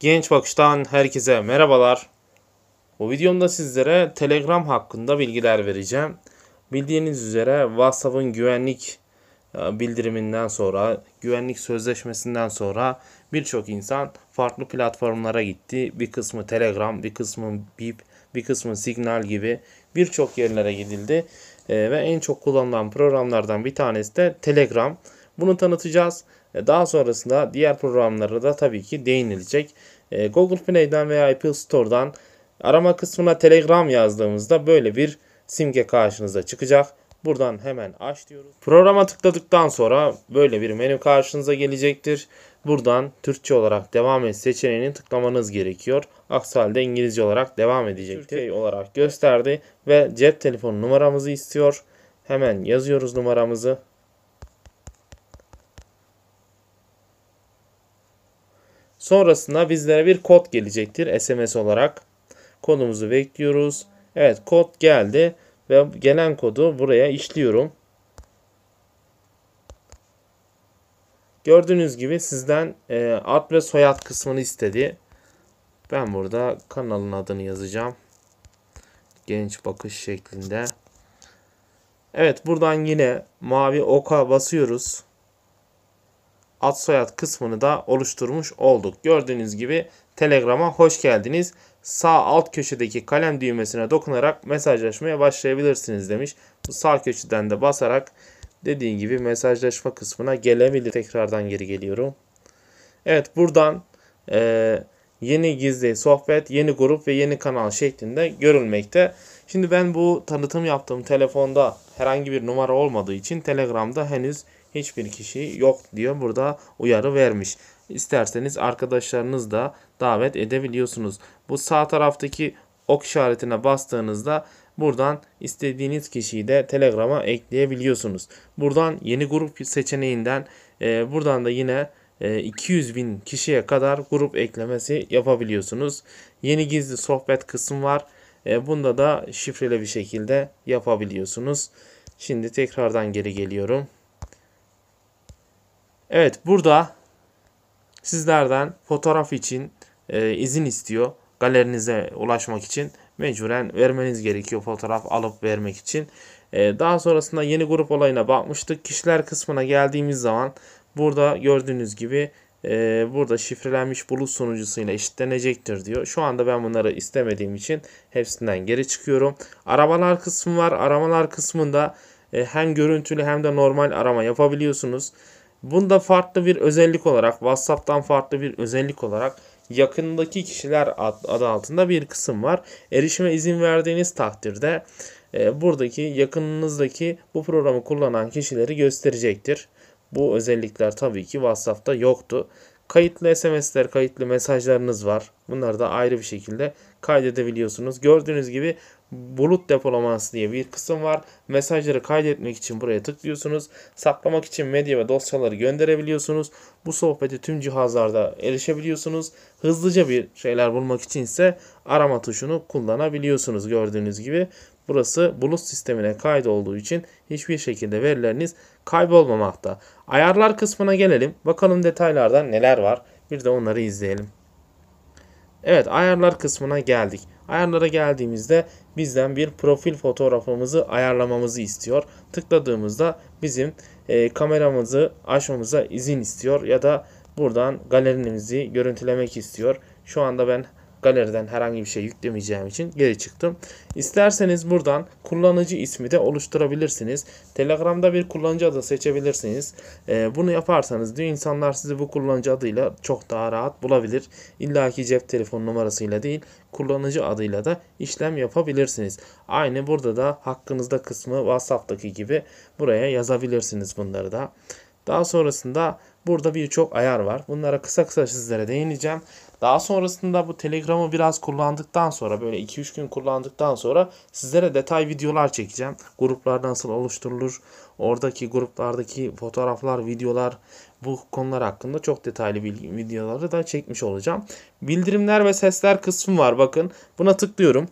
Genç Bakış'tan herkese merhabalar. Bu videomda sizlere Telegram hakkında bilgiler vereceğim. Bildiğiniz üzere WhatsApp'ın güvenlik e, bildiriminden sonra, güvenlik sözleşmesinden sonra birçok insan farklı platformlara gitti. Bir kısmı Telegram, bir kısmı Bip, bir kısmı Signal gibi birçok yerlere gidildi. E, ve en çok kullanılan programlardan bir tanesi de Telegram. Bunu tanıtacağız. E, daha sonrasında diğer programlara da tabii ki değinilecek. E, Google Play'den veya Apple Store'dan arama kısmına Telegram yazdığımızda böyle bir simge karşınıza çıkacak. Buradan hemen aç diyoruz. Programa tıkladıktan sonra böyle bir menü karşınıza gelecektir. Buradan Türkçe olarak devam et seçeneğini tıklamanız gerekiyor. Aksi halde İngilizce olarak devam edecektir. Türkiye olarak gösterdi ve cep telefonu numaramızı istiyor. Hemen yazıyoruz numaramızı. Sonrasında bizlere bir kod gelecektir SMS olarak. Kodumuzu bekliyoruz. Evet kod geldi ve gelen kodu buraya işliyorum. Gördüğünüz gibi sizden e, ad ve soyad kısmını istedi. Ben burada kanalın adını yazacağım. Genç bakış şeklinde. Evet buradan yine mavi oka basıyoruz ad soyad kısmını da oluşturmuş olduk. Gördüğünüz gibi Telegram'a hoş geldiniz. Sağ alt köşedeki kalem düğmesine dokunarak mesajlaşmaya başlayabilirsiniz demiş. Bu sağ köşeden de basarak dediğim gibi mesajlaşma kısmına gelebilir. Tekrardan geri geliyorum. Evet buradan e, yeni gizli sohbet, yeni grup ve yeni kanal şeklinde görülmekte. Şimdi ben bu tanıtım yaptığım telefonda herhangi bir numara olmadığı için Telegram'da henüz hiçbir kişi yok diyor. Burada uyarı vermiş. İsterseniz arkadaşlarınız da davet edebiliyorsunuz. Bu sağ taraftaki ok işaretine bastığınızda buradan istediğiniz kişiyi de Telegram'a ekleyebiliyorsunuz. Buradan yeni grup seçeneğinden e, buradan da yine 200 e, bin kişiye kadar grup eklemesi yapabiliyorsunuz. Yeni gizli sohbet kısım var. E, bunda da şifreli bir şekilde yapabiliyorsunuz. Şimdi tekrardan geri geliyorum. Evet burada sizlerden fotoğraf için e, izin istiyor. Galerinize ulaşmak için mecburen vermeniz gerekiyor fotoğraf alıp vermek için. E, daha sonrasında yeni grup olayına bakmıştık. Kişiler kısmına geldiğimiz zaman burada gördüğünüz gibi e, burada şifrelenmiş bulut sunucusuyla eşitlenecektir diyor. Şu anda ben bunları istemediğim için hepsinden geri çıkıyorum. arabalar kısmı var. Aramalar kısmında e, hem görüntülü hem de normal arama yapabiliyorsunuz. Bunda farklı bir özellik olarak WhatsApp'tan farklı bir özellik olarak yakındaki kişiler adı altında bir kısım var. Erişime izin verdiğiniz takdirde e, buradaki yakınınızdaki bu programı kullanan kişileri gösterecektir. Bu özellikler tabii ki WhatsApp'ta yoktu. Kayıtlı SMS'ler, kayıtlı mesajlarınız var. Bunları da ayrı bir şekilde kaydedebiliyorsunuz. Gördüğünüz gibi bulut depolaması diye bir kısım var. Mesajları kaydetmek için buraya tıklıyorsunuz. Saklamak için medya ve dosyaları gönderebiliyorsunuz. Bu sohbeti tüm cihazlarda erişebiliyorsunuz. Hızlıca bir şeyler bulmak için ise arama tuşunu kullanabiliyorsunuz gördüğünüz gibi. Burası bulut sistemine kaydolduğu için hiçbir şekilde verileriniz kaybolmamakta. Ayarlar kısmına gelelim. Bakalım detaylarda neler var. Bir de onları izleyelim. Evet ayarlar kısmına geldik. Ayarlara geldiğimizde bizden bir profil fotoğrafımızı ayarlamamızı istiyor. Tıkladığımızda bizim e, kameramızı açmamıza izin istiyor ya da buradan galerimizi görüntülemek istiyor. Şu anda ben galeriden herhangi bir şey yüklemeyeceğim için geri çıktım. İsterseniz buradan kullanıcı ismi de oluşturabilirsiniz. Telegram'da bir kullanıcı adı seçebilirsiniz. Ee, bunu yaparsanız diyor insanlar sizi bu kullanıcı adıyla çok daha rahat bulabilir. İlla ki cep telefon numarasıyla değil kullanıcı adıyla da işlem yapabilirsiniz. Aynı burada da hakkınızda kısmı WhatsApp'taki gibi buraya yazabilirsiniz bunları da. Daha sonrasında burada birçok ayar var. Bunlara kısa kısa sizlere değineceğim. Daha sonrasında bu Telegram'ı biraz kullandıktan sonra böyle 2-3 gün kullandıktan sonra sizlere detay videolar çekeceğim. Gruplar nasıl oluşturulur? Oradaki gruplardaki fotoğraflar, videolar bu konular hakkında çok detaylı bilgi, videoları da çekmiş olacağım. Bildirimler ve sesler kısmı var bakın. Buna tıklıyorum.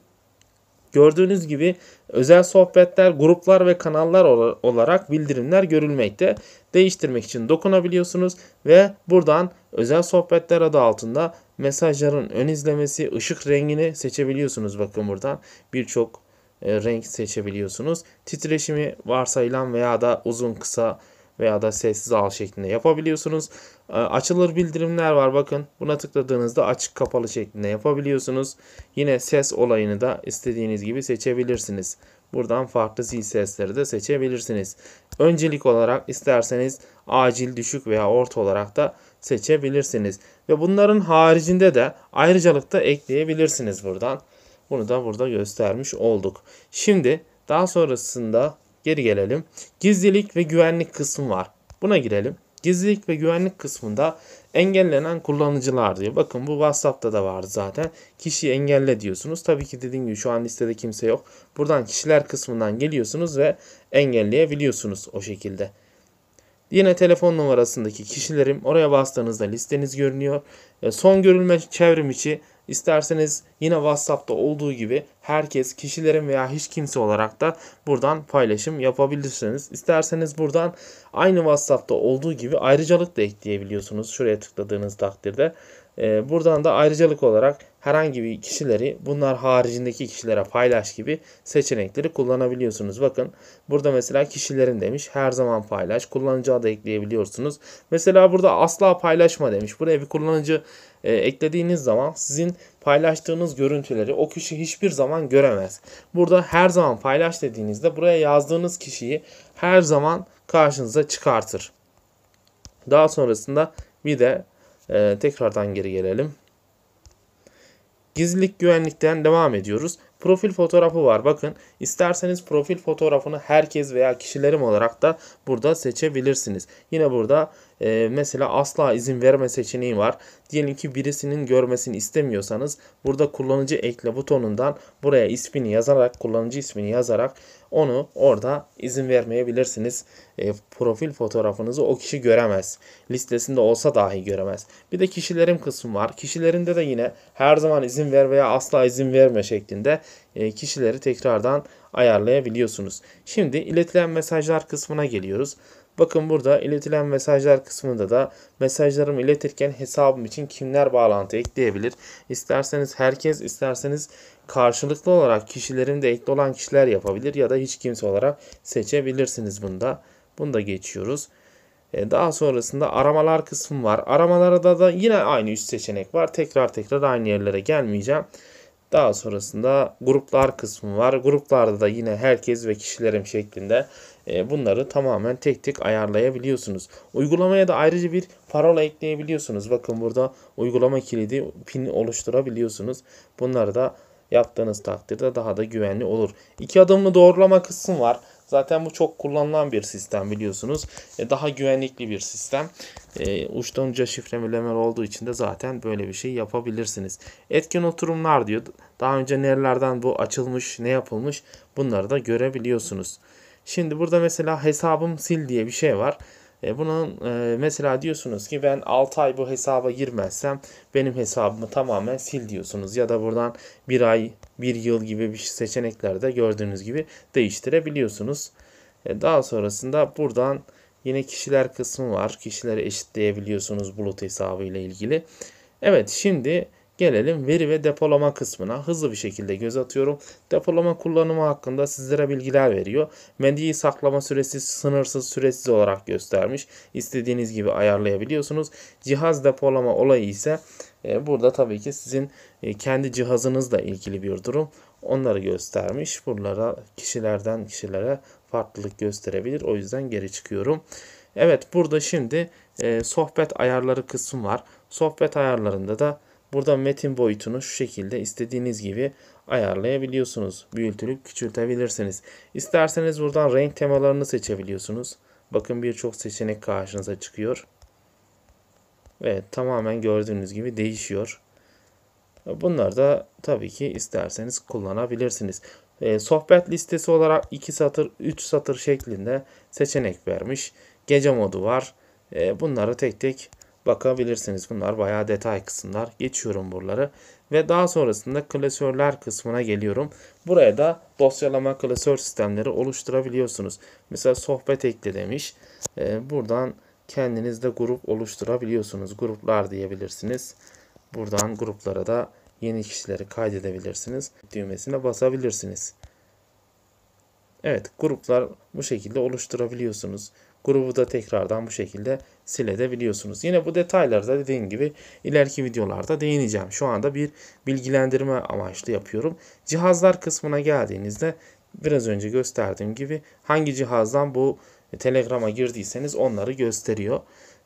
Gördüğünüz gibi özel sohbetler, gruplar ve kanallar olarak bildirimler görülmekte değiştirmek için dokunabiliyorsunuz ve buradan özel sohbetler adı altında mesajların ön izlemesi, ışık rengini seçebiliyorsunuz. Bakın buradan birçok e, renk seçebiliyorsunuz. Titreşimi varsayılan veya da uzun kısa veya da sessiz al şeklinde yapabiliyorsunuz. E, açılır bildirimler var bakın. Buna tıkladığınızda açık kapalı şeklinde yapabiliyorsunuz. Yine ses olayını da istediğiniz gibi seçebilirsiniz. Buradan farklı zil sesleri de seçebilirsiniz. Öncelik olarak isterseniz acil, düşük veya orta olarak da seçebilirsiniz. Ve bunların haricinde de ayrıcalık da ekleyebilirsiniz buradan. Bunu da burada göstermiş olduk. Şimdi daha sonrasında geri gelelim. Gizlilik ve güvenlik kısmı var. Buna girelim. Gizlilik ve güvenlik kısmında Engellenen kullanıcılar diye. Bakın bu WhatsApp'ta da vardı zaten. Kişiyi engelle diyorsunuz. Tabii ki dediğim gibi şu an listede kimse yok. Buradan kişiler kısmından geliyorsunuz ve engelleyebiliyorsunuz o şekilde. Yine telefon numarasındaki kişilerim oraya bastığınızda listeniz görünüyor. E, son görülme çevrim içi İsterseniz yine WhatsApp'ta olduğu gibi herkes kişilerin veya hiç kimse olarak da buradan paylaşım yapabilirsiniz. İsterseniz buradan aynı WhatsApp'ta olduğu gibi ayrıcalık da ekleyebiliyorsunuz şuraya tıkladığınız takdirde. Ee, buradan da ayrıcalık olarak herhangi bir kişileri bunlar haricindeki kişilere paylaş gibi seçenekleri kullanabiliyorsunuz. Bakın burada mesela kişilerin demiş her zaman paylaş. Kullanıcı da ekleyebiliyorsunuz. Mesela burada asla paylaşma demiş. Buraya bir kullanıcı e, eklediğiniz zaman sizin paylaştığınız görüntüleri o kişi hiçbir zaman göremez. Burada her zaman paylaş dediğinizde buraya yazdığınız kişiyi her zaman karşınıza çıkartır. Daha sonrasında bir de ee, tekrardan geri gelelim. Gizlilik güvenlikten devam ediyoruz. Profil fotoğrafı var. Bakın isterseniz profil fotoğrafını herkes veya kişilerim olarak da burada seçebilirsiniz. Yine burada e, mesela asla izin verme seçeneği var. Diyelim ki birisinin görmesini istemiyorsanız burada kullanıcı ekle butonundan buraya ismini yazarak kullanıcı ismini yazarak onu orada izin vermeyebilirsiniz. E, profil fotoğrafınızı o kişi göremez. Listesinde olsa dahi göremez. Bir de kişilerim kısmı var. Kişilerinde de yine her zaman izin ver veya asla izin verme şeklinde e, kişileri tekrardan ayarlayabiliyorsunuz. Şimdi iletilen mesajlar kısmına geliyoruz. Bakın burada iletilen mesajlar kısmında da mesajlarımı iletirken hesabım için kimler bağlantı ekleyebilir? İsterseniz herkes, isterseniz karşılıklı olarak kişilerin de ekli olan kişiler yapabilir ya da hiç kimse olarak seçebilirsiniz bunda. Bunu da geçiyoruz. E, daha sonrasında aramalar kısmı var. Aramalarda da yine aynı üç seçenek var. Tekrar tekrar aynı yerlere gelmeyeceğim. Daha sonrasında gruplar kısmı var. Gruplarda da yine herkes ve kişilerim şeklinde e, bunları tamamen tek tek ayarlayabiliyorsunuz. Uygulamaya da ayrıca bir parola ekleyebiliyorsunuz. Bakın burada uygulama kilidi pin oluşturabiliyorsunuz. Bunları da yaptığınız takdirde daha da güvenli olur. İki adımlı doğrulama kısmı var. Zaten bu çok kullanılan bir sistem biliyorsunuz. E, daha güvenlikli bir sistem. E, uçtan uca şifreleme olduğu için de zaten böyle bir şey yapabilirsiniz. Etkin oturumlar diyor. Daha önce nerelerden bu açılmış, ne yapılmış bunları da görebiliyorsunuz. Şimdi burada mesela hesabım sil diye bir şey var. E, bunun e, mesela diyorsunuz ki ben 6 ay bu hesaba girmezsem benim hesabımı tamamen sil diyorsunuz. Ya da buradan 1 ay, 1 yıl gibi bir seçeneklerde gördüğünüz gibi değiştirebiliyorsunuz. E, daha sonrasında buradan yine kişiler kısmı var. Kişileri eşitleyebiliyorsunuz bulut hesabı ile ilgili. Evet şimdi Gelelim veri ve depolama kısmına. Hızlı bir şekilde göz atıyorum. Depolama kullanımı hakkında sizlere bilgiler veriyor. Medyayı saklama süresi sınırsız süresiz olarak göstermiş. İstediğiniz gibi ayarlayabiliyorsunuz. Cihaz depolama olayı ise e, burada tabii ki sizin e, kendi cihazınızla ilgili bir durum. Onları göstermiş. Buralara kişilerden kişilere farklılık gösterebilir. O yüzden geri çıkıyorum. Evet burada şimdi e, sohbet ayarları kısmı var. Sohbet ayarlarında da Burada metin boyutunu şu şekilde istediğiniz gibi ayarlayabiliyorsunuz. Büyütülüp küçültebilirsiniz. İsterseniz buradan renk temalarını seçebiliyorsunuz. Bakın birçok seçenek karşınıza çıkıyor. Ve tamamen gördüğünüz gibi değişiyor. Bunları da tabii ki isterseniz kullanabilirsiniz. Ee, sohbet listesi olarak 2 satır 3 satır şeklinde seçenek vermiş. Gece modu var. Ee, bunları tek tek bakabilirsiniz. Bunlar bayağı detay kısımlar. Geçiyorum buraları. Ve daha sonrasında klasörler kısmına geliyorum. Buraya da dosyalama klasör sistemleri oluşturabiliyorsunuz. Mesela sohbet ekle demiş. Ee, buradan kendinizde grup oluşturabiliyorsunuz. Gruplar diyebilirsiniz. Buradan gruplara da yeni kişileri kaydedebilirsiniz. Düğmesine basabilirsiniz. Evet gruplar bu şekilde oluşturabiliyorsunuz grubu da tekrardan bu şekilde silebiliyorsunuz. Yine bu detaylarda dediğim gibi ileriki videolarda değineceğim. Şu anda bir bilgilendirme amaçlı yapıyorum. Cihazlar kısmına geldiğinizde biraz önce gösterdiğim gibi hangi cihazdan bu Telegram'a girdiyseniz onları gösteriyor.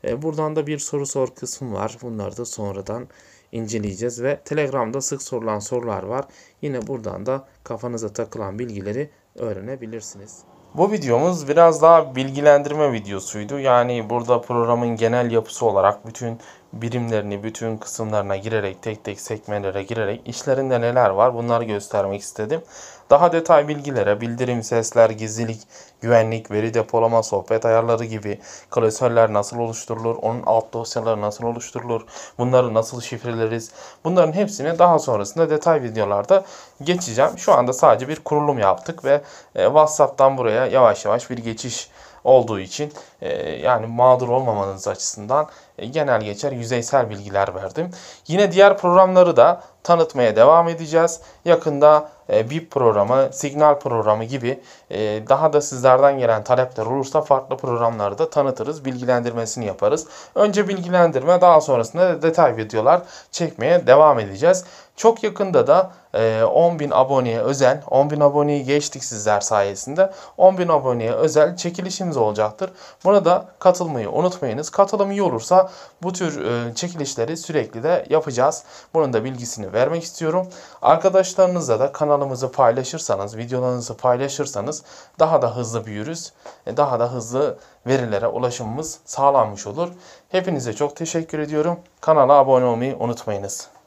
E, buradan da bir soru sor kısmı var. Bunları da sonradan inceleyeceğiz ve Telegram'da sık sorulan sorular var. Yine buradan da kafanıza takılan bilgileri öğrenebilirsiniz. Bu videomuz biraz daha bilgilendirme videosuydu. Yani burada programın genel yapısı olarak bütün birimlerini bütün kısımlarına girerek tek tek sekmelere girerek işlerinde neler var bunları göstermek istedim. Daha detay bilgilere bildirim, sesler, gizlilik, güvenlik, veri depolama, sohbet ayarları gibi klasörler nasıl oluşturulur, onun alt dosyaları nasıl oluşturulur, bunları nasıl şifreleriz bunların hepsini daha sonrasında detay videolarda geçeceğim. Şu anda sadece bir kurulum yaptık ve e, WhatsApp'tan buraya yavaş yavaş bir geçiş olduğu için e, yani mağdur olmamanız açısından e, genel geçer yüzeysel bilgiler verdim. Yine diğer programları da tanıtmaya devam edeceğiz. Yakında e, BIP programı, Signal programı gibi e, daha da sizlerden gelen talepler olursa farklı programları da tanıtırız, bilgilendirmesini yaparız. Önce bilgilendirme, daha sonrasında detay videolar çekmeye devam edeceğiz. Çok yakında da 10.000 e, aboneye özel, 10.000 aboneyi geçtik sizler sayesinde. 10.000 aboneye özel çekilişimiz olacaktır. Buna da katılmayı unutmayınız. Katılım iyi olursa bu tür e, çekilişleri sürekli de yapacağız. Bunun da bilgisini vermek istiyorum. Arkadaşlarınızla da kanalımızı paylaşırsanız, videolarınızı paylaşırsanız daha da hızlı büyürüz. E, daha da hızlı verilere ulaşımımız sağlanmış olur. Hepinize çok teşekkür ediyorum. Kanala abone olmayı unutmayınız.